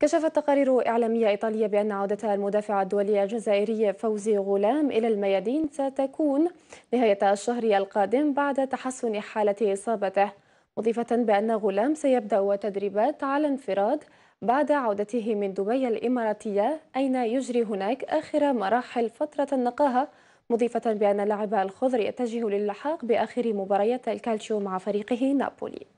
كشفت تقارير إعلامية إيطالية بأن عودة المدافع الدولي الجزائري فوزي غلام إلى الميادين ستكون نهاية الشهر القادم بعد تحسن حالة إصابته مضيفة بأن غلام سيبدأ تدريبات على انفراد بعد عودته من دبي الإماراتية أين يجري هناك آخر مراحل فترة النقاهة مضيفة بأن لاعب الخضر يتجه للحاق بآخر مباريات الكالتشيو مع فريقه نابولي